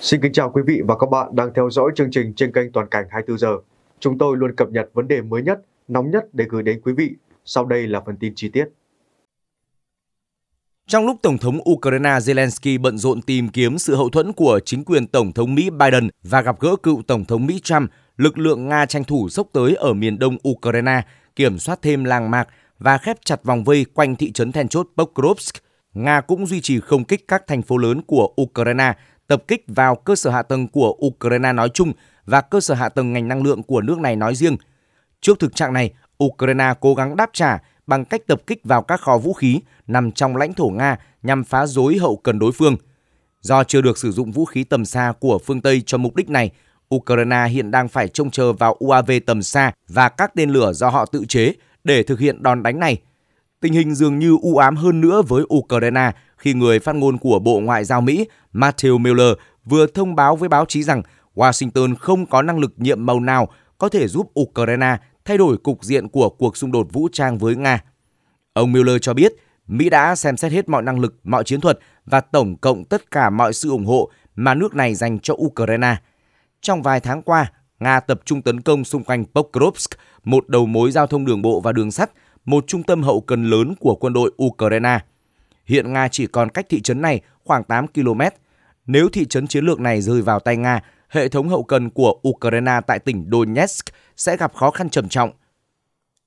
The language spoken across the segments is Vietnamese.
Xin kính chào quý vị và các bạn đang theo dõi chương trình trên kênh Toàn cảnh 24 giờ. Chúng tôi luôn cập nhật vấn đề mới nhất, nóng nhất để gửi đến quý vị. Sau đây là phần tin chi tiết. Trong lúc Tổng thống Ukraine Zelensky bận rộn tìm kiếm sự hậu thuẫn của chính quyền Tổng thống Mỹ Biden và gặp gỡ cựu Tổng thống Mỹ Trump, lực lượng Nga tranh thủ sốc tới ở miền đông Ukraine, kiểm soát thêm làng mạc và khép chặt vòng vây quanh thị trấn then chốt Pokrovsk. Nga cũng duy trì không kích các thành phố lớn của Ukraine tập kích vào cơ sở hạ tầng của Ukraine nói chung và cơ sở hạ tầng ngành năng lượng của nước này nói riêng. Trước thực trạng này, Ukraine cố gắng đáp trả bằng cách tập kích vào các kho vũ khí nằm trong lãnh thổ Nga nhằm phá rối hậu cần đối phương. Do chưa được sử dụng vũ khí tầm xa của phương Tây cho mục đích này, Ukraine hiện đang phải trông chờ vào UAV tầm xa và các tên lửa do họ tự chế để thực hiện đòn đánh này. Tình hình dường như u ám hơn nữa với Ukraine khi người phát ngôn của Bộ Ngoại giao Mỹ Matthew Miller vừa thông báo với báo chí rằng Washington không có năng lực nhiệm màu nào có thể giúp Ukraine thay đổi cục diện của cuộc xung đột vũ trang với Nga. Ông Miller cho biết Mỹ đã xem xét hết mọi năng lực, mọi chiến thuật và tổng cộng tất cả mọi sự ủng hộ mà nước này dành cho Ukraine. Trong vài tháng qua, Nga tập trung tấn công xung quanh Pokrovsk, một đầu mối giao thông đường bộ và đường sắt, một trung tâm hậu cần lớn của quân đội Ukraine – Hiện Nga chỉ còn cách thị trấn này khoảng 8 km. Nếu thị trấn chiến lược này rơi vào tay Nga, hệ thống hậu cần của Ukraine tại tỉnh Donetsk sẽ gặp khó khăn trầm trọng.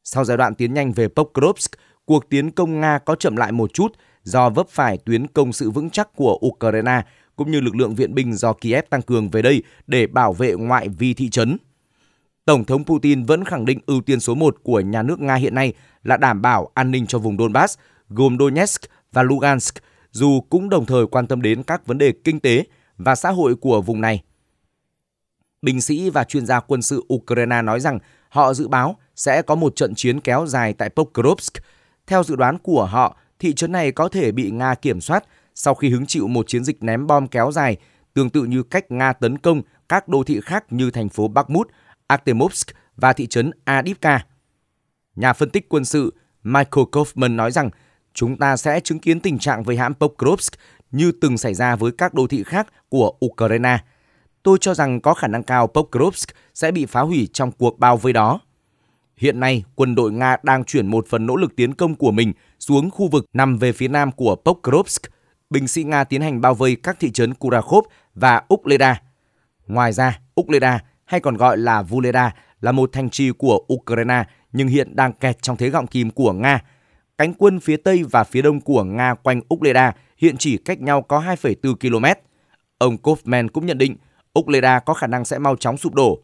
Sau giai đoạn tiến nhanh về Pokrovsk, cuộc tiến công Nga có chậm lại một chút do vấp phải tuyến công sự vững chắc của Ukraine cũng như lực lượng viện binh do Kiev tăng cường về đây để bảo vệ ngoại vi thị trấn. Tổng thống Putin vẫn khẳng định ưu tiên số 1 của nhà nước Nga hiện nay là đảm bảo an ninh cho vùng Donbass, gồm Donetsk, và Lugansk, dù cũng đồng thời quan tâm đến các vấn đề kinh tế và xã hội của vùng này. Binh sĩ và chuyên gia quân sự Ukraine nói rằng họ dự báo sẽ có một trận chiến kéo dài tại Pokrovsk. Theo dự đoán của họ, thị trấn này có thể bị Nga kiểm soát sau khi hứng chịu một chiến dịch ném bom kéo dài, tương tự như cách Nga tấn công các đô thị khác như thành phố Bakhmut, Artemovsk và thị trấn Adivka. Nhà phân tích quân sự Michael Kaufman nói rằng chúng ta sẽ chứng kiến tình trạng với hãm Pokrovsk như từng xảy ra với các đô thị khác của Ukraine. Tôi cho rằng có khả năng cao Pokrovsk sẽ bị phá hủy trong cuộc bao vây đó. Hiện nay, quân đội Nga đang chuyển một phần nỗ lực tiến công của mình xuống khu vực nằm về phía nam của Pokrovsk. Binh sĩ Nga tiến hành bao vây các thị trấn Kurakhov và Ukleda. Ngoài ra, Ukleda hay còn gọi là Vuleda là một thành trì của Ukraine nhưng hiện đang kẹt trong thế gọng kìm của Nga – cánh quân phía Tây và phía Đông của Nga quanh Ukleda hiện chỉ cách nhau có 2,4 km. Ông Kaufman cũng nhận định Ukleda có khả năng sẽ mau chóng sụp đổ.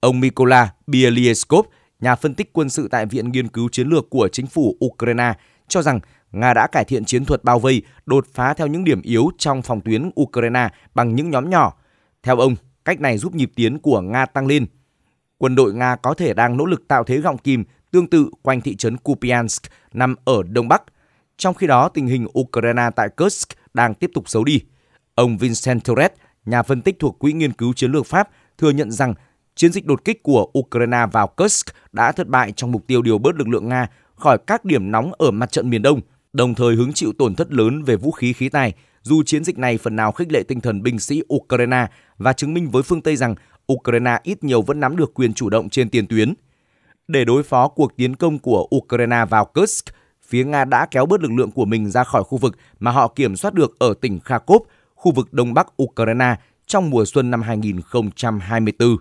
Ông Mikola Bielieskov, nhà phân tích quân sự tại Viện Nghiên cứu Chiến lược của chính phủ Ukraine, cho rằng Nga đã cải thiện chiến thuật bao vây, đột phá theo những điểm yếu trong phòng tuyến Ukraine bằng những nhóm nhỏ. Theo ông, cách này giúp nhịp tiến của Nga tăng lên. Quân đội Nga có thể đang nỗ lực tạo thế gọng kìm tương tự quanh thị trấn Kupiansk nằm ở đông bắc. Trong khi đó, tình hình Ukraine tại Kursk đang tiếp tục xấu đi. Ông Vincent Torres, nhà phân tích thuộc Quỹ Nghiên cứu Chiến lược Pháp, thừa nhận rằng chiến dịch đột kích của Ukraine vào Kursk đã thất bại trong mục tiêu điều bớt lực lượng Nga khỏi các điểm nóng ở mặt trận miền Đông, đồng thời hứng chịu tổn thất lớn về vũ khí khí tài, dù chiến dịch này phần nào khích lệ tinh thần binh sĩ Ukraine và chứng minh với phương Tây rằng Ukraine ít nhiều vẫn nắm được quyền chủ động trên tiền tuyến. Để đối phó cuộc tiến công của Ukraine vào Kursk, phía Nga đã kéo bớt lực lượng của mình ra khỏi khu vực mà họ kiểm soát được ở tỉnh Kharkov, khu vực đông bắc Ukraine trong mùa xuân năm 2024.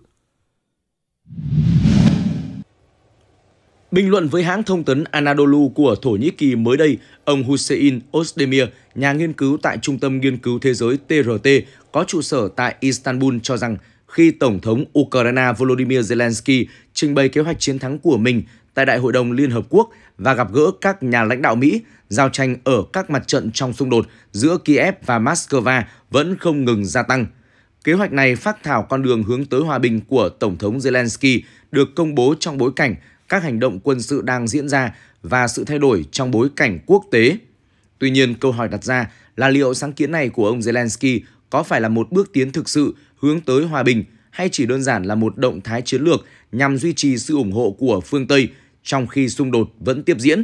Bình luận với hãng thông tấn Anadolu của Thổ Nhĩ Kỳ mới đây, ông Hussein Özdemir, nhà nghiên cứu tại Trung tâm Nghiên cứu Thế giới TRT có trụ sở tại Istanbul cho rằng khi Tổng thống Ukraine Volodymyr Zelensky trình bày kế hoạch chiến thắng của mình tại Đại hội đồng Liên Hợp Quốc và gặp gỡ các nhà lãnh đạo Mỹ, giao tranh ở các mặt trận trong xung đột giữa Kiev và Moscow vẫn không ngừng gia tăng. Kế hoạch này phát thảo con đường hướng tới hòa bình của Tổng thống Zelensky được công bố trong bối cảnh các hành động quân sự đang diễn ra và sự thay đổi trong bối cảnh quốc tế. Tuy nhiên, câu hỏi đặt ra là liệu sáng kiến này của ông Zelensky có phải là một bước tiến thực sự hướng tới hòa bình hay chỉ đơn giản là một động thái chiến lược nhằm duy trì sự ủng hộ của phương Tây trong khi xung đột vẫn tiếp diễn.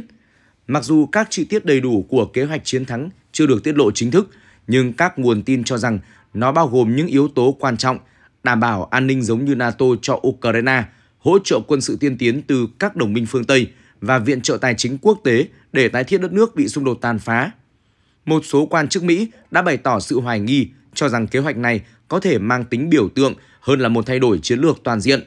Mặc dù các chi tiết đầy đủ của kế hoạch chiến thắng chưa được tiết lộ chính thức, nhưng các nguồn tin cho rằng nó bao gồm những yếu tố quan trọng đảm bảo an ninh giống như NATO cho Ukraine, hỗ trợ quân sự tiên tiến từ các đồng minh phương Tây và viện trợ tài chính quốc tế để tái thiết đất nước bị xung đột tàn phá. Một số quan chức Mỹ đã bày tỏ sự hoài nghi cho rằng kế hoạch này có thể mang tính biểu tượng hơn là một thay đổi chiến lược toàn diện.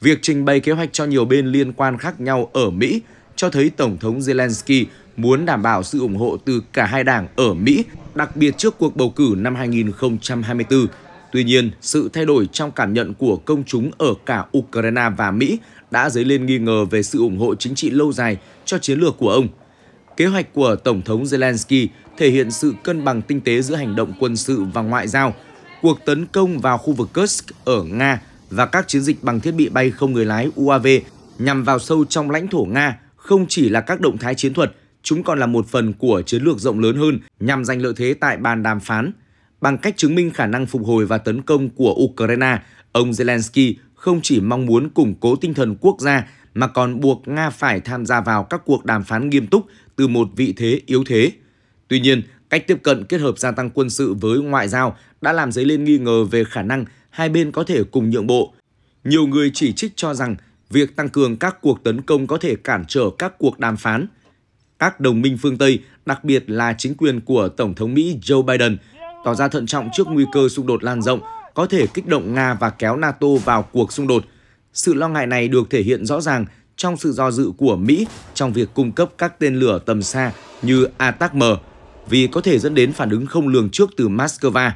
Việc trình bày kế hoạch cho nhiều bên liên quan khác nhau ở Mỹ cho thấy Tổng thống Zelensky muốn đảm bảo sự ủng hộ từ cả hai đảng ở Mỹ, đặc biệt trước cuộc bầu cử năm 2024. Tuy nhiên, sự thay đổi trong cảm nhận của công chúng ở cả Ukraine và Mỹ đã dấy lên nghi ngờ về sự ủng hộ chính trị lâu dài cho chiến lược của ông. Kế hoạch của Tổng thống Zelensky thể hiện sự cân bằng tinh tế giữa hành động quân sự và ngoại giao – cuộc tấn công vào khu vực Kursk ở Nga và các chiến dịch bằng thiết bị bay không người lái UAV nhằm vào sâu trong lãnh thổ Nga không chỉ là các động thái chiến thuật, chúng còn là một phần của chiến lược rộng lớn hơn nhằm giành lợi thế tại bàn đàm phán. Bằng cách chứng minh khả năng phục hồi và tấn công của Ukraine, ông Zelensky không chỉ mong muốn củng cố tinh thần quốc gia mà còn buộc Nga phải tham gia vào các cuộc đàm phán nghiêm túc từ một vị thế yếu thế. Tuy nhiên, Cách tiếp cận kết hợp gia tăng quân sự với ngoại giao đã làm dấy lên nghi ngờ về khả năng hai bên có thể cùng nhượng bộ. Nhiều người chỉ trích cho rằng việc tăng cường các cuộc tấn công có thể cản trở các cuộc đàm phán. Các đồng minh phương Tây, đặc biệt là chính quyền của Tổng thống Mỹ Joe Biden, tỏ ra thận trọng trước nguy cơ xung đột lan rộng có thể kích động Nga và kéo NATO vào cuộc xung đột. Sự lo ngại này được thể hiện rõ ràng trong sự do dự của Mỹ trong việc cung cấp các tên lửa tầm xa như ATACMS vì có thể dẫn đến phản ứng không lường trước từ Moscow.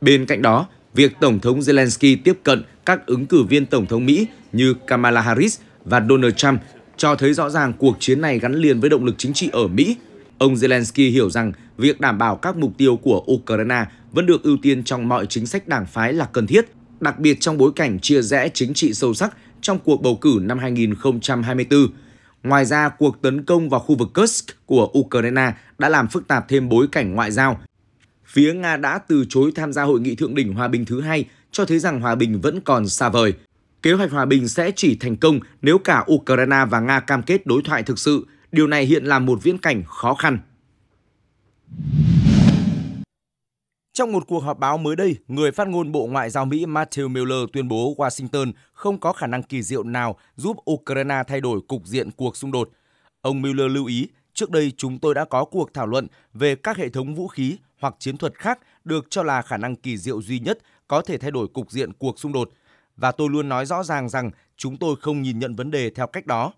Bên cạnh đó, việc Tổng thống Zelensky tiếp cận các ứng cử viên Tổng thống Mỹ như Kamala Harris và Donald Trump cho thấy rõ ràng cuộc chiến này gắn liền với động lực chính trị ở Mỹ. Ông Zelensky hiểu rằng việc đảm bảo các mục tiêu của Ukraine vẫn được ưu tiên trong mọi chính sách đảng phái là cần thiết, đặc biệt trong bối cảnh chia rẽ chính trị sâu sắc trong cuộc bầu cử năm 2024 Ngoài ra, cuộc tấn công vào khu vực Kursk của Ukraine đã làm phức tạp thêm bối cảnh ngoại giao. Phía Nga đã từ chối tham gia hội nghị thượng đỉnh hòa bình thứ hai, cho thấy rằng hòa bình vẫn còn xa vời. Kế hoạch hòa bình sẽ chỉ thành công nếu cả Ukraine và Nga cam kết đối thoại thực sự. Điều này hiện là một viễn cảnh khó khăn. Trong một cuộc họp báo mới đây, người phát ngôn Bộ Ngoại giao Mỹ Matthew Miller tuyên bố Washington không có khả năng kỳ diệu nào giúp Ukraine thay đổi cục diện cuộc xung đột. Ông Miller lưu ý, trước đây chúng tôi đã có cuộc thảo luận về các hệ thống vũ khí hoặc chiến thuật khác được cho là khả năng kỳ diệu duy nhất có thể thay đổi cục diện cuộc xung đột. Và tôi luôn nói rõ ràng rằng chúng tôi không nhìn nhận vấn đề theo cách đó.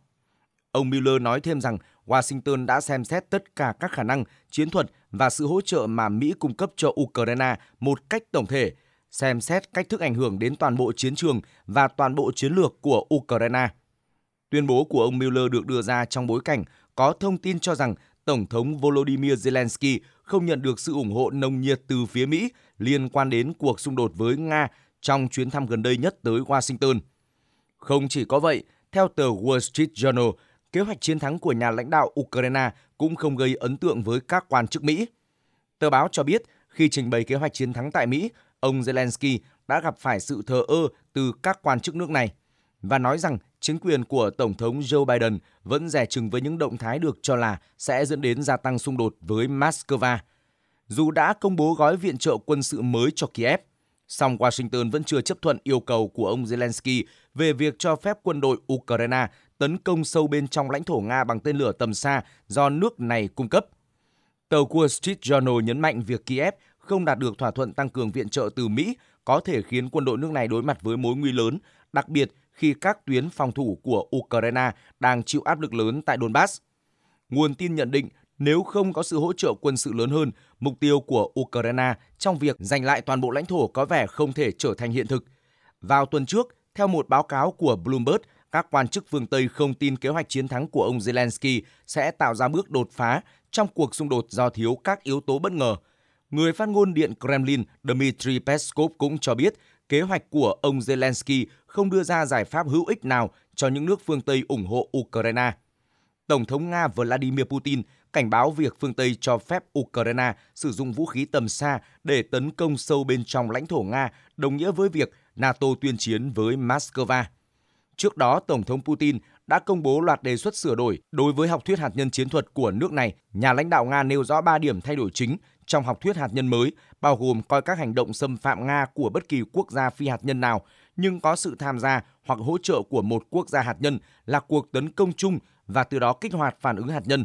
Ông Miller nói thêm rằng Washington đã xem xét tất cả các khả năng chiến thuật và sự hỗ trợ mà Mỹ cung cấp cho Ukraine một cách tổng thể, xem xét cách thức ảnh hưởng đến toàn bộ chiến trường và toàn bộ chiến lược của Ukraine. Tuyên bố của ông Mueller được đưa ra trong bối cảnh có thông tin cho rằng Tổng thống Volodymyr Zelensky không nhận được sự ủng hộ nồng nhiệt từ phía Mỹ liên quan đến cuộc xung đột với Nga trong chuyến thăm gần đây nhất tới Washington. Không chỉ có vậy, theo tờ Wall Street Journal, kế hoạch chiến thắng của nhà lãnh đạo Ukraine cũng không gây ấn tượng với các quan chức Mỹ. Tờ báo cho biết, khi trình bày kế hoạch chiến thắng tại Mỹ, ông Zelensky đã gặp phải sự thờ ơ từ các quan chức nước này và nói rằng chính quyền của Tổng thống Joe Biden vẫn rẻ chừng với những động thái được cho là sẽ dẫn đến gia tăng xung đột với Moscow. Dù đã công bố gói viện trợ quân sự mới cho Kiev, song Washington vẫn chưa chấp thuận yêu cầu của ông Zelensky về việc cho phép quân đội Ukraine tấn công sâu bên trong lãnh thổ Nga bằng tên lửa tầm xa do nước này cung cấp. Tàu Wall Street Journal nhấn mạnh việc Kiev không đạt được thỏa thuận tăng cường viện trợ từ Mỹ có thể khiến quân đội nước này đối mặt với mối nguy lớn, đặc biệt khi các tuyến phòng thủ của Ukraine đang chịu áp lực lớn tại Donbass. Nguồn tin nhận định nếu không có sự hỗ trợ quân sự lớn hơn, mục tiêu của Ukraine trong việc giành lại toàn bộ lãnh thổ có vẻ không thể trở thành hiện thực. Vào tuần trước, theo một báo cáo của Bloomberg, các quan chức phương Tây không tin kế hoạch chiến thắng của ông Zelensky sẽ tạo ra bước đột phá trong cuộc xung đột do thiếu các yếu tố bất ngờ. Người phát ngôn Điện Kremlin Dmitry Peskov cũng cho biết kế hoạch của ông Zelensky không đưa ra giải pháp hữu ích nào cho những nước phương Tây ủng hộ Ukraine. Tổng thống Nga Vladimir Putin cảnh báo việc phương Tây cho phép Ukraine sử dụng vũ khí tầm xa để tấn công sâu bên trong lãnh thổ Nga đồng nghĩa với việc NATO tuyên chiến với Moscow. Trước đó, Tổng thống Putin đã công bố loạt đề xuất sửa đổi đối với học thuyết hạt nhân chiến thuật của nước này. Nhà lãnh đạo Nga nêu rõ 3 điểm thay đổi chính trong học thuyết hạt nhân mới, bao gồm coi các hành động xâm phạm Nga của bất kỳ quốc gia phi hạt nhân nào nhưng có sự tham gia hoặc hỗ trợ của một quốc gia hạt nhân là cuộc tấn công chung và từ đó kích hoạt phản ứng hạt nhân.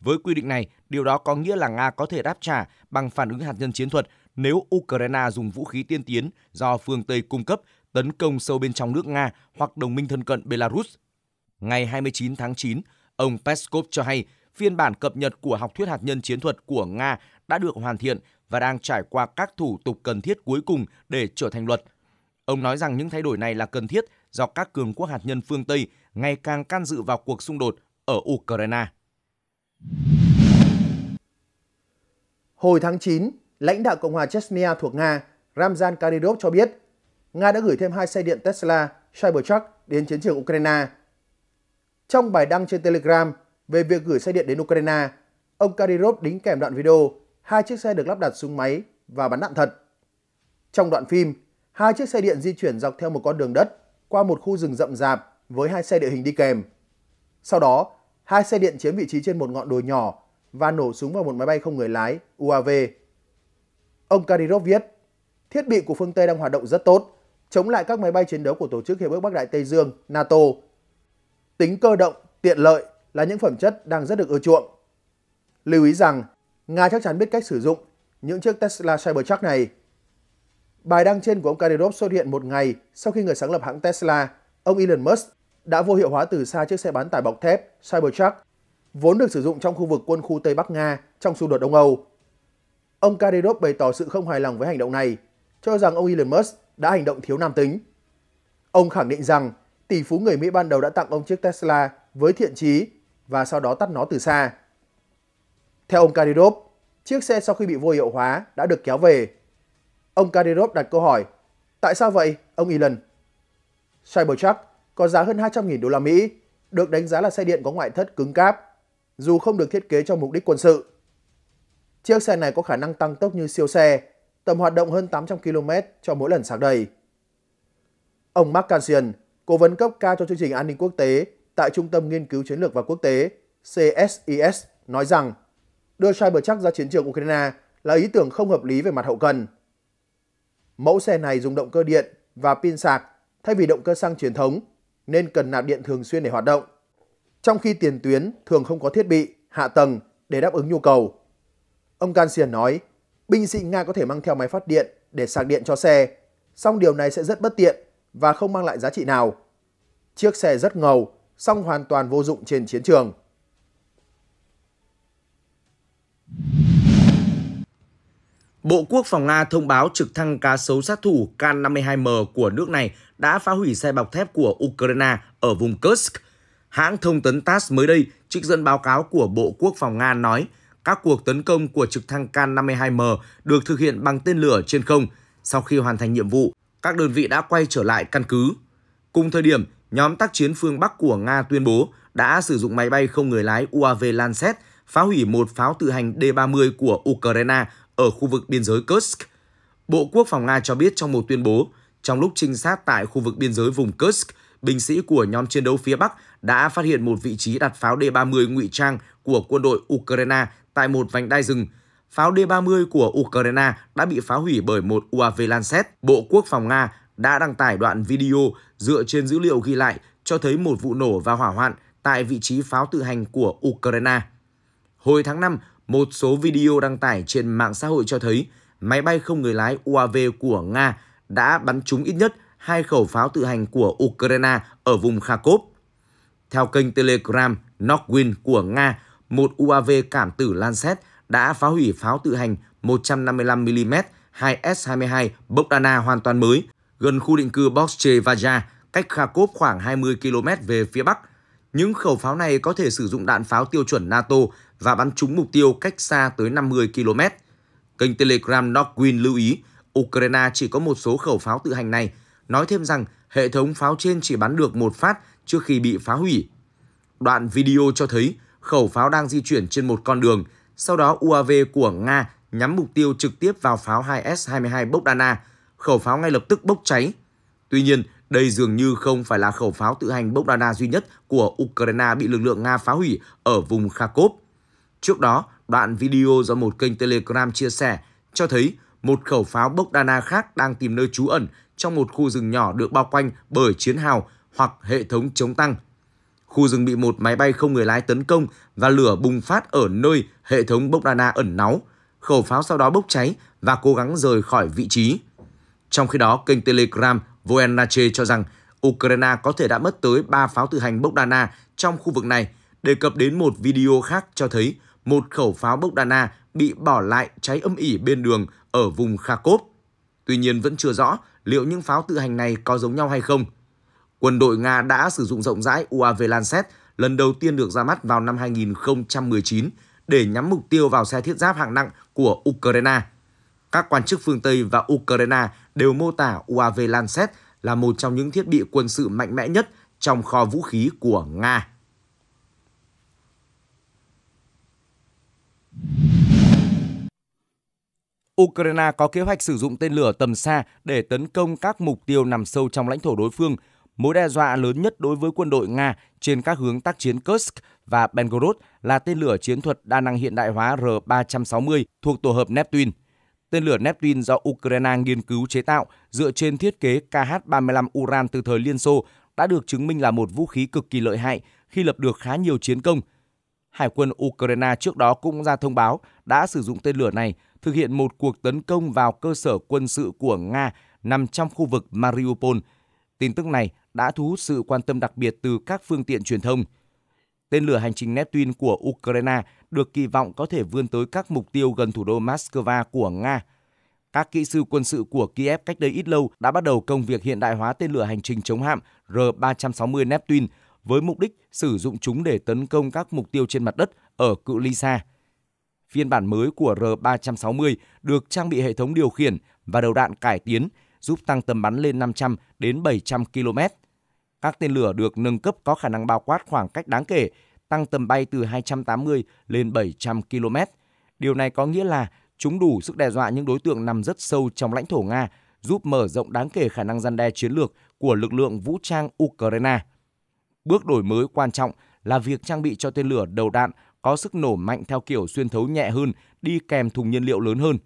Với quy định này, điều đó có nghĩa là Nga có thể đáp trả bằng phản ứng hạt nhân chiến thuật nếu Ukraine dùng vũ khí tiên tiến do phương Tây cung cấp tấn công sâu bên trong nước Nga hoặc đồng minh thân cận Belarus. Ngày 29 tháng 9, ông Peskov cho hay phiên bản cập nhật của học thuyết hạt nhân chiến thuật của Nga đã được hoàn thiện và đang trải qua các thủ tục cần thiết cuối cùng để trở thành luật. Ông nói rằng những thay đổi này là cần thiết do các cường quốc hạt nhân phương Tây ngày càng can dự vào cuộc xung đột ở Ukraine. Hồi tháng 9, lãnh đạo Cộng hòa Chechnya thuộc Nga Ramzan Kadyrov cho biết Nga đã gửi thêm hai xe điện Tesla Cybertruck đến chiến trường Ukraine. Trong bài đăng trên Telegram về việc gửi xe điện đến Ukraine, ông Kadyrov đính kèm đoạn video hai chiếc xe được lắp đặt súng máy và bắn đạn thật. Trong đoạn phim, hai chiếc xe điện di chuyển dọc theo một con đường đất qua một khu rừng rậm rạp với hai xe địa hình đi kèm. Sau đó, hai xe điện chiếm vị trí trên một ngọn đồi nhỏ và nổ súng vào một máy bay không người lái UAV. Ông Kadyrov viết, thiết bị của phương Tây đang hoạt động rất tốt chống lại các máy bay chiến đấu của Tổ chức Hiệp ước Bắc Đại Tây Dương NATO. Tính cơ động, tiện lợi là những phẩm chất đang rất được ưa chuộng. Lưu ý rằng, Nga chắc chắn biết cách sử dụng những chiếc Tesla Cybertruck này. Bài đăng trên của ông Kadyrov xuất hiện một ngày sau khi người sáng lập hãng Tesla, ông Elon Musk, đã vô hiệu hóa từ xa chiếc xe bán tải bọc thép Cybertruck, vốn được sử dụng trong khu vực quân khu Tây Bắc Nga trong xung đột Đông Âu. Ông Kadyrov bày tỏ sự không hài lòng với hành động này, cho rằng ông Elon Musk đã hành động thiếu nam tính. Ông khẳng định rằng tỷ phú người Mỹ ban đầu đã tặng ông chiếc Tesla với thiện chí và sau đó tắt nó từ xa. Theo ông Kadyrov, chiếc xe sau khi bị vô hiệu hóa đã được kéo về. Ông Kadyrov đặt câu hỏi, tại sao vậy, ông Elon? Cybertruck có giá hơn 200.000 đô la Mỹ, được đánh giá là xe điện có ngoại thất cứng cáp, dù không được thiết kế cho mục đích quân sự. Chiếc xe này có khả năng tăng tốc như siêu xe tầm hoạt động hơn 800 km cho mỗi lần sạc đầy. Ông Mark Cansian, cố vấn cấp cao cho chương trình an ninh quốc tế tại Trung tâm Nghiên cứu Chiến lược và Quốc tế CSIS nói rằng đưa Cybertruck ra chiến trường Ukraine là ý tưởng không hợp lý về mặt hậu cần. Mẫu xe này dùng động cơ điện và pin sạc thay vì động cơ xăng truyền thống nên cần nạp điện thường xuyên để hoạt động, trong khi tiền tuyến thường không có thiết bị, hạ tầng để đáp ứng nhu cầu. Ông Cansian nói, binh sĩ Nga có thể mang theo máy phát điện để sạc điện cho xe, song điều này sẽ rất bất tiện và không mang lại giá trị nào. Chiếc xe rất ngầu, song hoàn toàn vô dụng trên chiến trường. Bộ Quốc phòng Nga thông báo trực thăng cá sấu sát thủ K-52M của nước này đã phá hủy xe bọc thép của Ukraine ở vùng Kursk. Hãng thông tấn TASS mới đây trích dẫn báo cáo của Bộ Quốc phòng Nga nói các cuộc tấn công của trực thăng Can 52 m được thực hiện bằng tên lửa trên không. Sau khi hoàn thành nhiệm vụ, các đơn vị đã quay trở lại căn cứ. Cùng thời điểm, nhóm tác chiến phương Bắc của Nga tuyên bố đã sử dụng máy bay không người lái UAV Lancet phá hủy một pháo tự hành D-30 của Ukraine ở khu vực biên giới Kursk. Bộ Quốc phòng Nga cho biết trong một tuyên bố, trong lúc trinh sát tại khu vực biên giới vùng Kursk, binh sĩ của nhóm chiến đấu phía Bắc đã phát hiện một vị trí đặt pháo D-30 ngụy trang của quân đội Ukraine tại một vành đai rừng, pháo D-30 của Ukraine đã bị phá hủy bởi một UAV Lancet. Bộ Quốc phòng Nga đã đăng tải đoạn video dựa trên dữ liệu ghi lại cho thấy một vụ nổ và hỏa hoạn tại vị trí pháo tự hành của Ukraine. Hồi tháng 5, một số video đăng tải trên mạng xã hội cho thấy máy bay không người lái UAV của Nga đã bắn trúng ít nhất hai khẩu pháo tự hành của Ukraine ở vùng Kharkov. Theo kênh Telegram Nokwin của Nga, một UAV cảm tử Lancet đã phá hủy pháo tự hành 155mm 2S-22 Bogdana hoàn toàn mới gần khu định cư Boxchevaja, cách Kharkov khoảng 20 km về phía bắc. Những khẩu pháo này có thể sử dụng đạn pháo tiêu chuẩn NATO và bắn trúng mục tiêu cách xa tới 50 km. Kênh Telegram Northwind lưu ý, Ukraine chỉ có một số khẩu pháo tự hành này, nói thêm rằng hệ thống pháo trên chỉ bắn được một phát trước khi bị phá hủy. Đoạn video cho thấy khẩu pháo đang di chuyển trên một con đường. Sau đó UAV của Nga nhắm mục tiêu trực tiếp vào pháo 2S-22 Bogdana. Khẩu pháo ngay lập tức bốc cháy. Tuy nhiên, đây dường như không phải là khẩu pháo tự hành Bogdana duy nhất của Ukraine bị lực lượng Nga phá hủy ở vùng Kharkov. Trước đó, đoạn video do một kênh Telegram chia sẻ cho thấy một khẩu pháo Bogdana khác đang tìm nơi trú ẩn trong một khu rừng nhỏ được bao quanh bởi chiến hào hoặc hệ thống chống tăng Khu rừng bị một máy bay không người lái tấn công và lửa bùng phát ở nơi hệ thống bốc đa ẩn náu. Khẩu pháo sau đó bốc cháy và cố gắng rời khỏi vị trí. Trong khi đó, kênh Telegram Voenache cho rằng Ukraine có thể đã mất tới 3 pháo tự hành bốc Bogdana trong khu vực này, đề cập đến một video khác cho thấy một khẩu pháo bốc Bogdana bị bỏ lại cháy âm ỉ bên đường ở vùng Kharkov. Tuy nhiên vẫn chưa rõ liệu những pháo tự hành này có giống nhau hay không. Quân đội Nga đã sử dụng rộng rãi UAV Lancet lần đầu tiên được ra mắt vào năm 2019 để nhắm mục tiêu vào xe thiết giáp hạng nặng của Ukraine. Các quan chức phương Tây và Ukraine đều mô tả UAV Lancet là một trong những thiết bị quân sự mạnh mẽ nhất trong kho vũ khí của Nga. Ukraine có kế hoạch sử dụng tên lửa tầm xa để tấn công các mục tiêu nằm sâu trong lãnh thổ đối phương – Mối đe dọa lớn nhất đối với quân đội Nga trên các hướng tác chiến Kursk và Belgorod là tên lửa chiến thuật đa năng hiện đại hóa R-360 thuộc tổ hợp Neptune. Tên lửa Neptune do Ukraine nghiên cứu chế tạo dựa trên thiết kế KH-35 Uran từ thời Liên Xô đã được chứng minh là một vũ khí cực kỳ lợi hại khi lập được khá nhiều chiến công. Hải quân Ukraine trước đó cũng ra thông báo đã sử dụng tên lửa này thực hiện một cuộc tấn công vào cơ sở quân sự của Nga nằm trong khu vực Mariupol. Tin tức này đã thu hút sự quan tâm đặc biệt từ các phương tiện truyền thông. Tên lửa hành trình Neptune của Ukraine được kỳ vọng có thể vươn tới các mục tiêu gần thủ đô Moscow của Nga. Các kỹ sư quân sự của Kiev cách đây ít lâu đã bắt đầu công việc hiện đại hóa tên lửa hành trình chống hạm R-360 Neptune với mục đích sử dụng chúng để tấn công các mục tiêu trên mặt đất ở cự ly xa. Phiên bản mới của R-360 được trang bị hệ thống điều khiển và đầu đạn cải tiến, giúp tăng tầm bắn lên 500 đến 700 km. Các tên lửa được nâng cấp có khả năng bao quát khoảng cách đáng kể, tăng tầm bay từ 280 lên 700 km. Điều này có nghĩa là chúng đủ sức đe dọa những đối tượng nằm rất sâu trong lãnh thổ Nga, giúp mở rộng đáng kể khả năng gian đe chiến lược của lực lượng vũ trang Ukraine. Bước đổi mới quan trọng là việc trang bị cho tên lửa đầu đạn có sức nổ mạnh theo kiểu xuyên thấu nhẹ hơn, đi kèm thùng nhiên liệu lớn hơn.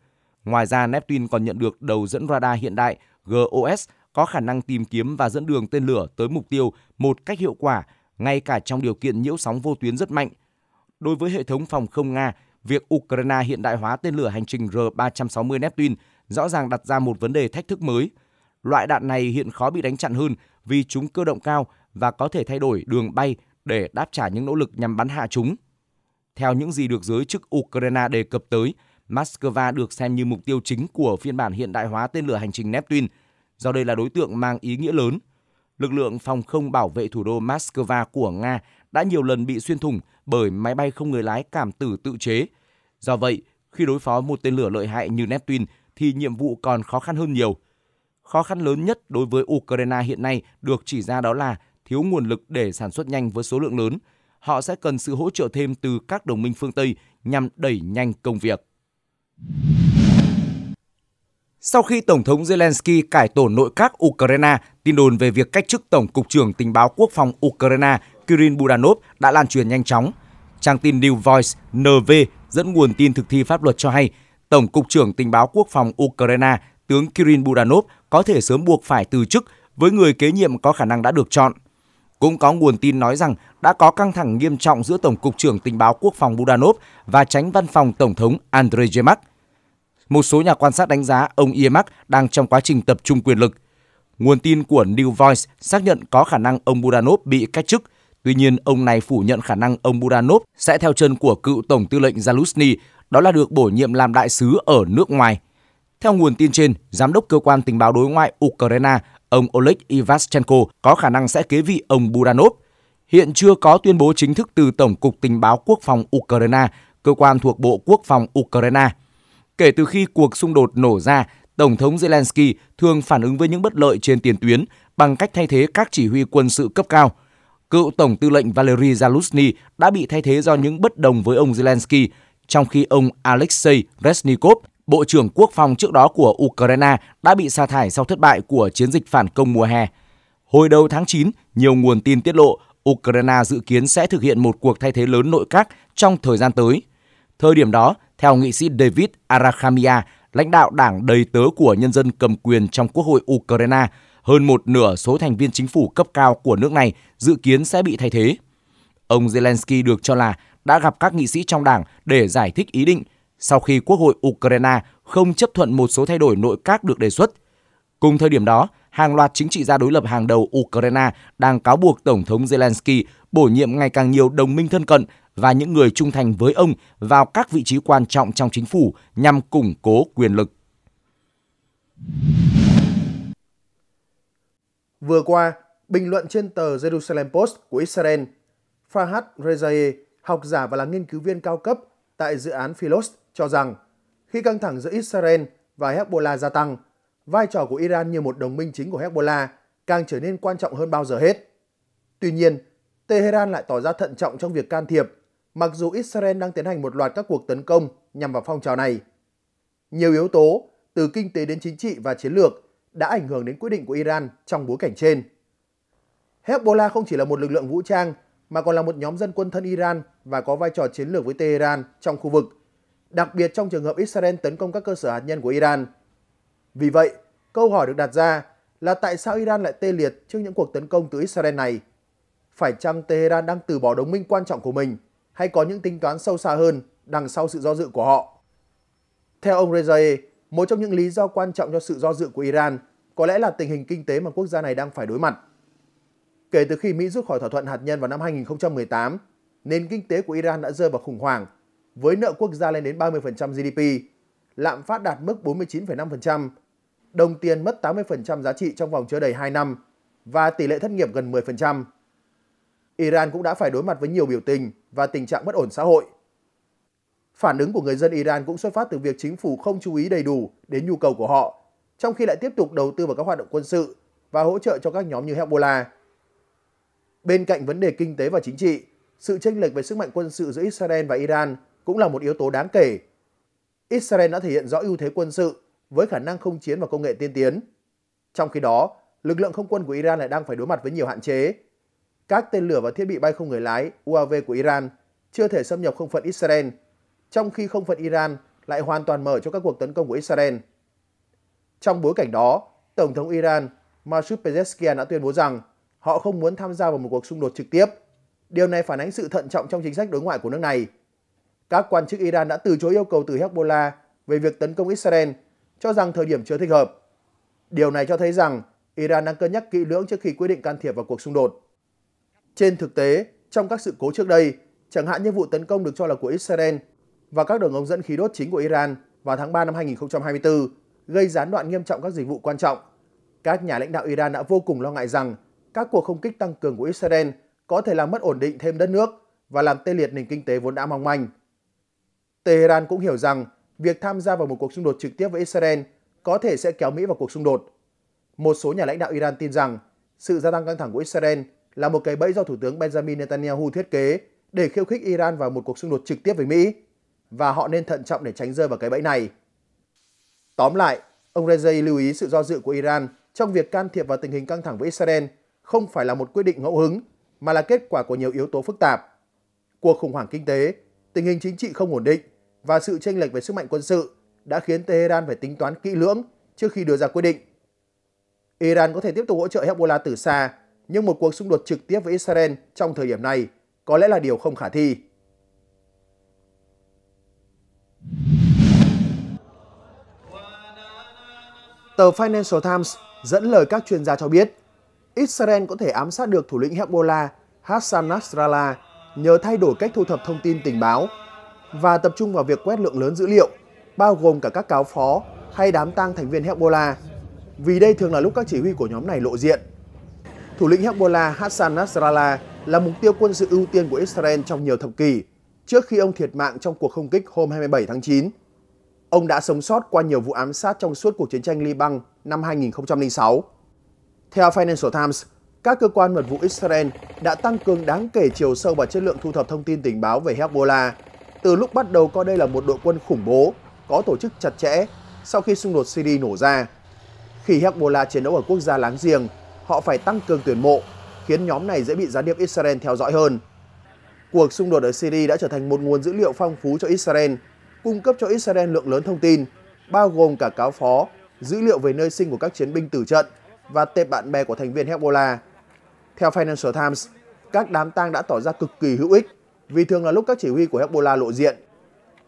Ngoài ra, Neptune còn nhận được đầu dẫn radar hiện đại GOS có khả năng tìm kiếm và dẫn đường tên lửa tới mục tiêu một cách hiệu quả, ngay cả trong điều kiện nhiễu sóng vô tuyến rất mạnh. Đối với hệ thống phòng không Nga, việc Ukraine hiện đại hóa tên lửa hành trình R-360 Neptune rõ ràng đặt ra một vấn đề thách thức mới. Loại đạn này hiện khó bị đánh chặn hơn vì chúng cơ động cao và có thể thay đổi đường bay để đáp trả những nỗ lực nhằm bắn hạ chúng. Theo những gì được giới chức Ukraine đề cập tới, Moscow được xem như mục tiêu chính của phiên bản hiện đại hóa tên lửa hành trình Neptune – do đây là đối tượng mang ý nghĩa lớn. Lực lượng phòng không bảo vệ thủ đô Moscow của Nga đã nhiều lần bị xuyên thủng bởi máy bay không người lái cảm tử tự chế. Do vậy, khi đối phó một tên lửa lợi hại như Neptune thì nhiệm vụ còn khó khăn hơn nhiều. Khó khăn lớn nhất đối với Ukraine hiện nay được chỉ ra đó là thiếu nguồn lực để sản xuất nhanh với số lượng lớn. Họ sẽ cần sự hỗ trợ thêm từ các đồng minh phương Tây nhằm đẩy nhanh công việc sau khi Tổng thống Zelensky cải tổ nội các Ukraine, tin đồn về việc cách chức Tổng cục trưởng tình báo quốc phòng Ukraine Kirill Budanov đã lan truyền nhanh chóng. Trang tin New Voice NV dẫn nguồn tin thực thi pháp luật cho hay, Tổng cục trưởng tình báo quốc phòng Ukraine tướng Kirill Budanov có thể sớm buộc phải từ chức với người kế nhiệm có khả năng đã được chọn. Cũng có nguồn tin nói rằng đã có căng thẳng nghiêm trọng giữa Tổng cục trưởng tình báo quốc phòng Budanov và tránh văn phòng Tổng thống Andrei Yemak một số nhà quan sát đánh giá ông Iemak đang trong quá trình tập trung quyền lực. Nguồn tin của New Voice xác nhận có khả năng ông Budanov bị cách chức. Tuy nhiên, ông này phủ nhận khả năng ông Budanov sẽ theo chân của cựu Tổng tư lệnh Zaluzny, đó là được bổ nhiệm làm đại sứ ở nước ngoài. Theo nguồn tin trên, Giám đốc Cơ quan Tình báo Đối ngoại Ukraine, ông Oleg Ivashchenko có khả năng sẽ kế vị ông Budanov. Hiện chưa có tuyên bố chính thức từ Tổng cục Tình báo Quốc phòng Ukraine, cơ quan thuộc Bộ Quốc phòng Ukraine. Kể từ khi cuộc xung đột nổ ra, Tổng thống Zelensky thường phản ứng với những bất lợi trên tiền tuyến bằng cách thay thế các chỉ huy quân sự cấp cao. Cựu Tổng tư lệnh Valery Zaluzny đã bị thay thế do những bất đồng với ông Zelensky, trong khi ông Alexei Reznikov, Bộ trưởng Quốc phòng trước đó của Ukraine, đã bị sa thải sau thất bại của chiến dịch phản công mùa hè. Hồi đầu tháng 9, nhiều nguồn tin tiết lộ Ukraine dự kiến sẽ thực hiện một cuộc thay thế lớn nội các trong thời gian tới. Thời điểm đó, theo nghị sĩ David Arakhamia, lãnh đạo đảng đầy tớ của nhân dân cầm quyền trong Quốc hội Ukraine, hơn một nửa số thành viên chính phủ cấp cao của nước này dự kiến sẽ bị thay thế. Ông Zelensky được cho là đã gặp các nghị sĩ trong đảng để giải thích ý định sau khi Quốc hội Ukraine không chấp thuận một số thay đổi nội các được đề xuất. Cùng thời điểm đó, hàng loạt chính trị gia đối lập hàng đầu Ukraine đang cáo buộc Tổng thống Zelensky bổ nhiệm ngày càng nhiều đồng minh thân cận và những người trung thành với ông vào các vị trí quan trọng trong chính phủ nhằm củng cố quyền lực. Vừa qua, bình luận trên tờ Jerusalem Post của Israel, Fahad Rezae, học giả và là nghiên cứu viên cao cấp tại dự án Philos, cho rằng khi căng thẳng giữa Israel và Hezbollah gia tăng, vai trò của Iran như một đồng minh chính của Hezbollah càng trở nên quan trọng hơn bao giờ hết. Tuy nhiên, Tehran lại tỏ ra thận trọng trong việc can thiệp mặc dù Israel đang tiến hành một loạt các cuộc tấn công nhằm vào phong trào này. Nhiều yếu tố, từ kinh tế đến chính trị và chiến lược, đã ảnh hưởng đến quyết định của Iran trong bối cảnh trên. Hezbollah không chỉ là một lực lượng vũ trang mà còn là một nhóm dân quân thân Iran và có vai trò chiến lược với Tehran trong khu vực, đặc biệt trong trường hợp Israel tấn công các cơ sở hạt nhân của Iran. Vì vậy, câu hỏi được đặt ra là tại sao Iran lại tê liệt trước những cuộc tấn công từ Israel này? Phải chăng Tehran đang từ bỏ đồng minh quan trọng của mình – hay có những tính toán sâu xa hơn đằng sau sự do dự của họ. Theo ông Rezae, một trong những lý do quan trọng cho sự do dự của Iran có lẽ là tình hình kinh tế mà quốc gia này đang phải đối mặt. Kể từ khi Mỹ rút khỏi thỏa thuận hạt nhân vào năm 2018, nền kinh tế của Iran đã rơi vào khủng hoảng, với nợ quốc gia lên đến 30% GDP, lạm phát đạt mức 49,5%, đồng tiền mất 80% giá trị trong vòng chưa đầy 2 năm và tỷ lệ thất nghiệp gần 10%. Iran cũng đã phải đối mặt với nhiều biểu tình và tình trạng bất ổn xã hội. Phản ứng của người dân Iran cũng xuất phát từ việc chính phủ không chú ý đầy đủ đến nhu cầu của họ, trong khi lại tiếp tục đầu tư vào các hoạt động quân sự và hỗ trợ cho các nhóm như Hezbollah. Bên cạnh vấn đề kinh tế và chính trị, sự chênh lệch về sức mạnh quân sự giữa Israel và Iran cũng là một yếu tố đáng kể. Israel đã thể hiện rõ ưu thế quân sự với khả năng không chiến và công nghệ tiên tiến. Trong khi đó, lực lượng không quân của Iran lại đang phải đối mặt với nhiều hạn chế, các tên lửa và thiết bị bay không người lái UAV của Iran chưa thể xâm nhập không phận Israel, trong khi không phận Iran lại hoàn toàn mở cho các cuộc tấn công của Israel. Trong bối cảnh đó, Tổng thống Iran Masoud Pezeshkian đã tuyên bố rằng họ không muốn tham gia vào một cuộc xung đột trực tiếp. Điều này phản ánh sự thận trọng trong chính sách đối ngoại của nước này. Các quan chức Iran đã từ chối yêu cầu từ Hezbollah về việc tấn công Israel, cho rằng thời điểm chưa thích hợp. Điều này cho thấy rằng Iran đang cân nhắc kỹ lưỡng trước khi quyết định can thiệp vào cuộc xung đột. Trên thực tế, trong các sự cố trước đây, chẳng hạn như vụ tấn công được cho là của Israel và các đường ống dẫn khí đốt chính của Iran vào tháng 3 năm 2024 gây gián đoạn nghiêm trọng các dịch vụ quan trọng. Các nhà lãnh đạo Iran đã vô cùng lo ngại rằng các cuộc không kích tăng cường của Israel có thể làm mất ổn định thêm đất nước và làm tê liệt nền kinh tế vốn đã mong manh. Tehran cũng hiểu rằng việc tham gia vào một cuộc xung đột trực tiếp với Israel có thể sẽ kéo Mỹ vào cuộc xung đột. Một số nhà lãnh đạo Iran tin rằng sự gia tăng căng thẳng của Israel là một cái bẫy do Thủ tướng Benjamin Netanyahu thiết kế để khiêu khích Iran vào một cuộc xung đột trực tiếp với Mỹ và họ nên thận trọng để tránh rơi vào cái bẫy này. Tóm lại, ông Rezai lưu ý sự do dự của Iran trong việc can thiệp vào tình hình căng thẳng với Israel không phải là một quyết định ngẫu hứng mà là kết quả của nhiều yếu tố phức tạp. Cuộc khủng hoảng kinh tế, tình hình chính trị không ổn định và sự chênh lệch về sức mạnh quân sự đã khiến Tehran phải tính toán kỹ lưỡng trước khi đưa ra quyết định. Iran có thể tiếp tục hỗ trợ Hezbollah từ xa nhưng một cuộc xung đột trực tiếp với Israel trong thời điểm này có lẽ là điều không khả thi. Tờ Financial Times dẫn lời các chuyên gia cho biết, Israel có thể ám sát được thủ lĩnh Hezbollah Hassan Nasrallah nhờ thay đổi cách thu thập thông tin tình báo và tập trung vào việc quét lượng lớn dữ liệu, bao gồm cả các cáo phó hay đám tang thành viên Hezbollah, vì đây thường là lúc các chỉ huy của nhóm này lộ diện Thủ lĩnh Hezbollah Hassan Nasrallah là mục tiêu quân sự ưu tiên của Israel trong nhiều thập kỷ, trước khi ông thiệt mạng trong cuộc không kích hôm 27 tháng 9. Ông đã sống sót qua nhiều vụ ám sát trong suốt cuộc chiến tranh Liban năm 2006. Theo Financial Times, các cơ quan mật vụ Israel đã tăng cường đáng kể chiều sâu và chất lượng thu thập thông tin tình báo về Hezbollah. Từ lúc bắt đầu coi đây là một đội quân khủng bố, có tổ chức chặt chẽ sau khi xung đột Syria nổ ra. Khi Hezbollah chiến đấu ở quốc gia láng giềng, họ phải tăng cường tuyển mộ, khiến nhóm này dễ bị gián điệp Israel theo dõi hơn. Cuộc xung đột ở Syria đã trở thành một nguồn dữ liệu phong phú cho Israel, cung cấp cho Israel lượng lớn thông tin, bao gồm cả cáo phó, dữ liệu về nơi sinh của các chiến binh tử trận và tệp bạn bè của thành viên Hezbollah. Theo Financial Times, các đám tang đã tỏ ra cực kỳ hữu ích vì thường là lúc các chỉ huy của Hezbollah lộ diện.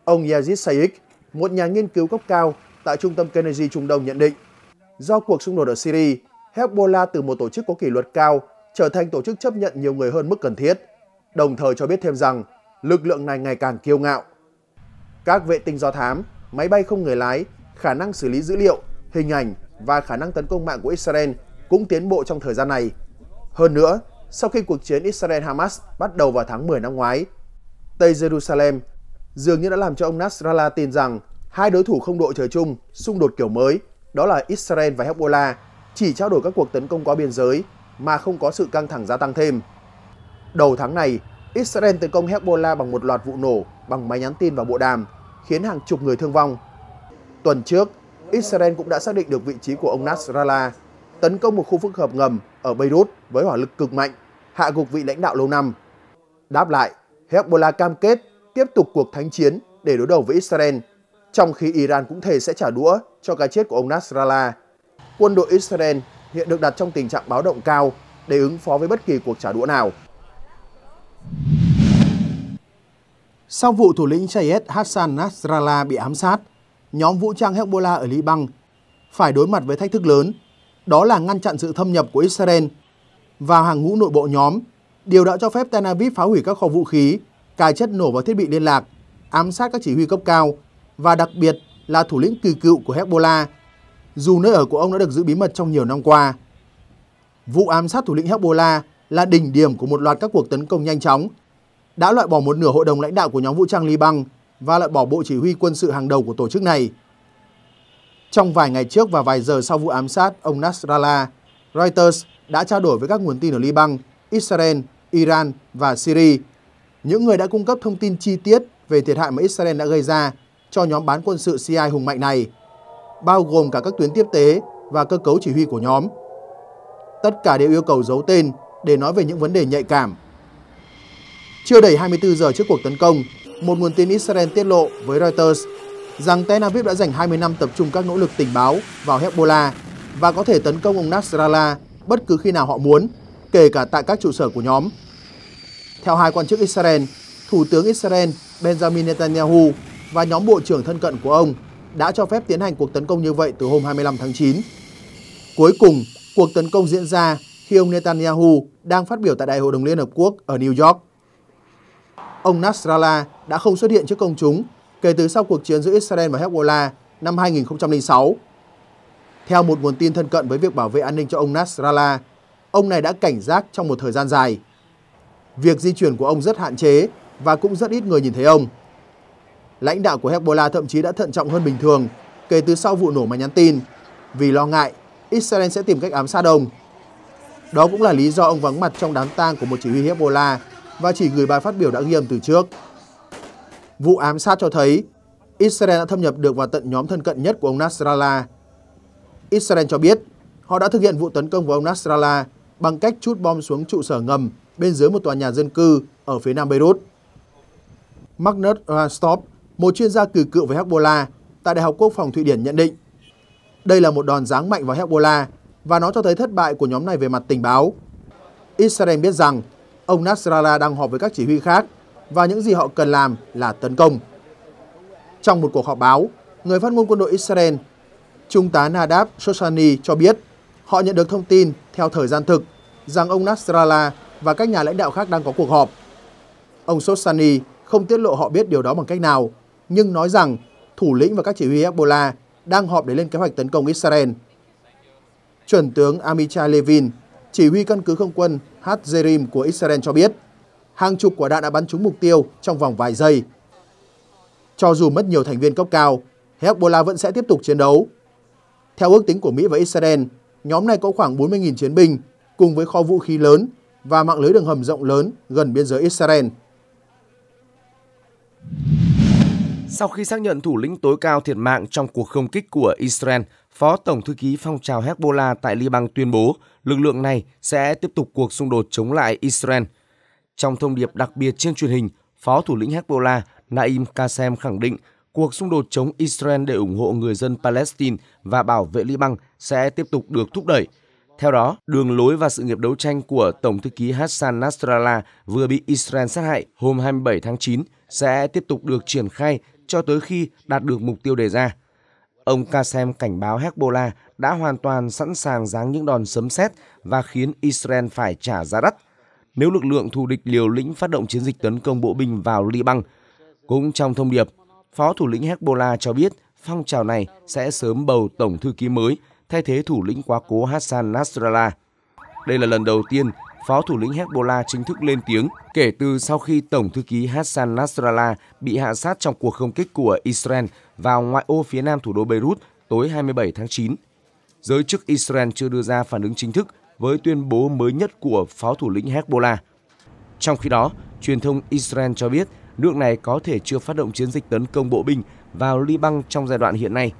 Ông Yazid Sayik, một nhà nghiên cứu cấp cao tại Trung tâm Kennedy Trung Đông nhận định, do cuộc xung đột ở Syria Hezbollah từ một tổ chức có kỷ luật cao trở thành tổ chức chấp nhận nhiều người hơn mức cần thiết, đồng thời cho biết thêm rằng lực lượng này ngày càng kiêu ngạo. Các vệ tinh do thám, máy bay không người lái, khả năng xử lý dữ liệu, hình ảnh và khả năng tấn công mạng của Israel cũng tiến bộ trong thời gian này. Hơn nữa, sau khi cuộc chiến Israel-Hamas bắt đầu vào tháng 10 năm ngoái, Tây Jerusalem dường như đã làm cho ông Nasrallah tin rằng hai đối thủ không đội trời chung, xung đột kiểu mới, đó là Israel và Hezbollah chỉ trao đổi các cuộc tấn công qua biên giới mà không có sự căng thẳng gia tăng thêm. Đầu tháng này, Israel tấn công Hezbollah bằng một loạt vụ nổ bằng máy nhắn tin và bộ đàm, khiến hàng chục người thương vong. Tuần trước, Israel cũng đã xác định được vị trí của ông Nasrallah, tấn công một khu phức hợp ngầm ở Beirut với hỏa lực cực mạnh, hạ gục vị lãnh đạo lâu năm. Đáp lại, Hezbollah cam kết tiếp tục cuộc thánh chiến để đối đầu với Israel, trong khi Iran cũng thề sẽ trả đũa cho cái chết của ông Nasrallah quân đội Israel hiện được đặt trong tình trạng báo động cao để ứng phó với bất kỳ cuộc trả đũa nào. Sau vụ thủ lĩnh Jayed Hassan Nasrallah bị ám sát, nhóm vũ trang Hezbollah ở Liban phải đối mặt với thách thức lớn, đó là ngăn chặn sự thâm nhập của Israel vào hàng ngũ nội bộ nhóm, điều đã cho phép Tel Aviv phá hủy các kho vũ khí, cài chất nổ vào thiết bị liên lạc, ám sát các chỉ huy cấp cao và đặc biệt là thủ lĩnh kỳ cựu của Hezbollah dù nơi ở của ông đã được giữ bí mật trong nhiều năm qua. Vụ ám sát thủ lĩnh Hezbollah là đỉnh điểm của một loạt các cuộc tấn công nhanh chóng, đã loại bỏ một nửa hội đồng lãnh đạo của nhóm vũ trang Liban và loại bỏ bộ chỉ huy quân sự hàng đầu của tổ chức này. Trong vài ngày trước và vài giờ sau vụ ám sát ông Nasrallah, Reuters đã trao đổi với các nguồn tin ở Liban, Israel, Iran và Syria, những người đã cung cấp thông tin chi tiết về thiệt hại mà Israel đã gây ra cho nhóm bán quân sự CIA hùng mạnh này bao gồm cả các tuyến tiếp tế và cơ cấu chỉ huy của nhóm. Tất cả đều yêu cầu giấu tên để nói về những vấn đề nhạy cảm. Chưa đầy 24 giờ trước cuộc tấn công, một nguồn tin Israel tiết lộ với Reuters rằng Tel Aviv đã dành 20 năm tập trung các nỗ lực tình báo vào Hezbollah và có thể tấn công ông Nasrallah bất cứ khi nào họ muốn, kể cả tại các trụ sở của nhóm. Theo hai quan chức Israel, Thủ tướng Israel Benjamin Netanyahu và nhóm bộ trưởng thân cận của ông đã cho phép tiến hành cuộc tấn công như vậy từ hôm 25 tháng 9. Cuối cùng, cuộc tấn công diễn ra khi ông Netanyahu đang phát biểu tại Đại hội đồng Liên Hợp Quốc ở New York. Ông Nasrallah đã không xuất hiện trước công chúng kể từ sau cuộc chiến giữa Israel và Hezbollah năm 2006. Theo một nguồn tin thân cận với việc bảo vệ an ninh cho ông Nasrallah, ông này đã cảnh giác trong một thời gian dài. Việc di chuyển của ông rất hạn chế và cũng rất ít người nhìn thấy ông lãnh đạo của Hezbollah thậm chí đã thận trọng hơn bình thường kể từ sau vụ nổ máy nhắn tin vì lo ngại Israel sẽ tìm cách ám sát ông. Đó cũng là lý do ông vắng mặt trong đám tang của một chỉ huy Hezbollah và chỉ gửi bài phát biểu đã ghi âm từ trước. Vụ ám sát cho thấy Israel đã thâm nhập được vào tận nhóm thân cận nhất của ông Nasrallah. Israel cho biết họ đã thực hiện vụ tấn công vào ông Nasrallah bằng cách chút bom xuống trụ sở ngầm bên dưới một tòa nhà dân cư ở phía nam Beirut. Magnus Randstop một chuyên gia cử cựu với Hezbollah tại Đại học Quốc phòng Thụy Điển nhận định. Đây là một đòn giáng mạnh vào Hezbollah và nó cho thấy thất bại của nhóm này về mặt tình báo. Israel biết rằng ông Nasrallah đang họp với các chỉ huy khác và những gì họ cần làm là tấn công. Trong một cuộc họp báo, người phát ngôn quân đội Israel, Trung tá Nadab Shoshani cho biết họ nhận được thông tin theo thời gian thực rằng ông Nasrallah và các nhà lãnh đạo khác đang có cuộc họp. Ông Shoshani không tiết lộ họ biết điều đó bằng cách nào nhưng nói rằng thủ lĩnh và các chỉ huy Hezbollah đang họp để lên kế hoạch tấn công Israel. Chuẩn tướng Amichai Levin, chỉ huy căn cứ không quân Hatzerim của Israel cho biết, hàng chục quả đạn đã bắn trúng mục tiêu trong vòng vài giây. Cho dù mất nhiều thành viên cấp cao, Hezbollah vẫn sẽ tiếp tục chiến đấu. Theo ước tính của Mỹ và Israel, nhóm này có khoảng 40.000 chiến binh cùng với kho vũ khí lớn và mạng lưới đường hầm rộng lớn gần biên giới Israel. Sau khi xác nhận thủ lĩnh tối cao thiệt mạng trong cuộc không kích của Israel, Phó Tổng Thư ký phong trào Hezbollah tại Liban tuyên bố lực lượng này sẽ tiếp tục cuộc xung đột chống lại Israel. Trong thông điệp đặc biệt trên truyền hình, Phó Thủ lĩnh Hezbollah Naim Kassem khẳng định cuộc xung đột chống Israel để ủng hộ người dân Palestine và bảo vệ Liban sẽ tiếp tục được thúc đẩy. Theo đó, đường lối và sự nghiệp đấu tranh của Tổng thư ký Hassan Nasrallah vừa bị Israel sát hại hôm 27 tháng 9 sẽ tiếp tục được triển khai cho tới khi đạt được mục tiêu đề ra. Ông Kassem cảnh báo Hezbollah đã hoàn toàn sẵn sàng giáng những đòn sấm sét và khiến Israel phải trả giá đắt nếu lực lượng thù địch liều lĩnh phát động chiến dịch tấn công bộ binh vào Liban. Cũng trong thông điệp, Phó thủ lĩnh Hezbollah cho biết phong trào này sẽ sớm bầu tổng thư ký mới thay thế thủ lĩnh quá cố Hassan Nasrallah. Đây là lần đầu tiên Phó thủ lĩnh Hezbollah chính thức lên tiếng kể từ sau khi Tổng thư ký Hassan Nasrallah bị hạ sát trong cuộc không kích của Israel vào ngoại ô phía nam thủ đô Beirut tối 27 tháng 9. Giới chức Israel chưa đưa ra phản ứng chính thức với tuyên bố mới nhất của phó thủ lĩnh Hezbollah. Trong khi đó, truyền thông Israel cho biết nước này có thể chưa phát động chiến dịch tấn công bộ binh vào Liban trong giai đoạn hiện nay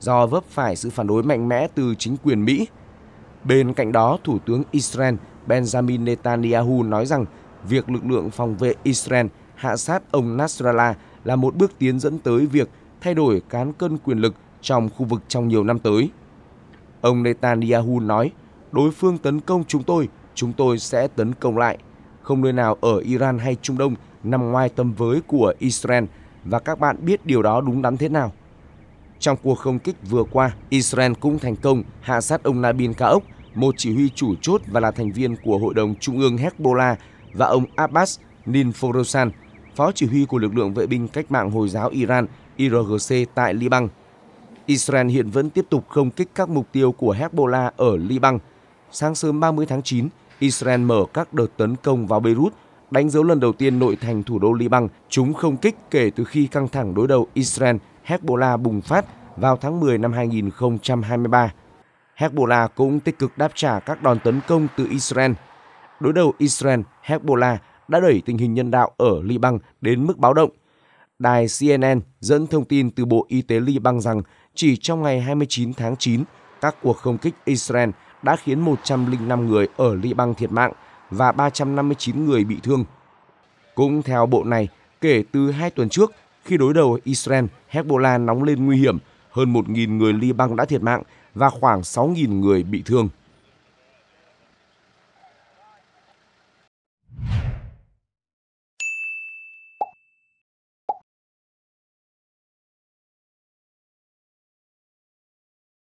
do vấp phải sự phản đối mạnh mẽ từ chính quyền Mỹ. Bên cạnh đó, Thủ tướng Israel Benjamin Netanyahu nói rằng việc lực lượng phòng vệ Israel hạ sát ông Nasrallah là một bước tiến dẫn tới việc thay đổi cán cân quyền lực trong khu vực trong nhiều năm tới. Ông Netanyahu nói, đối phương tấn công chúng tôi, chúng tôi sẽ tấn công lại. Không nơi nào ở Iran hay Trung Đông nằm ngoài tầm với của Israel và các bạn biết điều đó đúng đắn thế nào. Trong cuộc không kích vừa qua, Israel cũng thành công hạ sát ông Nabil Kaok, một chỉ huy chủ chốt và là thành viên của Hội đồng Trung ương Hezbollah và ông Abbas Ninforosan, phó chỉ huy của lực lượng vệ binh cách mạng Hồi giáo Iran IRGC tại Liban. Israel hiện vẫn tiếp tục không kích các mục tiêu của Hezbollah ở Liban. Sáng sớm 30 tháng 9, Israel mở các đợt tấn công vào Beirut, đánh dấu lần đầu tiên nội thành thủ đô Liban. Chúng không kích kể từ khi căng thẳng đối đầu Israel Hezbollah bùng phát vào tháng 10 năm 2023. Hezbollah cũng tích cực đáp trả các đòn tấn công từ Israel. Đối đầu Israel-Hezbollah đã đẩy tình hình nhân đạo ở Liban đến mức báo động. Đài CNN dẫn thông tin từ Bộ Y tế Liban rằng chỉ trong ngày 29 tháng 9, các cuộc không kích Israel đã khiến 105 người ở Liban thiệt mạng và 359 người bị thương. Cũng theo bộ này, kể từ hai tuần trước, khi đối đầu Israel, Hezbollah nóng lên nguy hiểm, hơn 1.000 người Liban đã thiệt mạng và khoảng 6.000 người bị thương.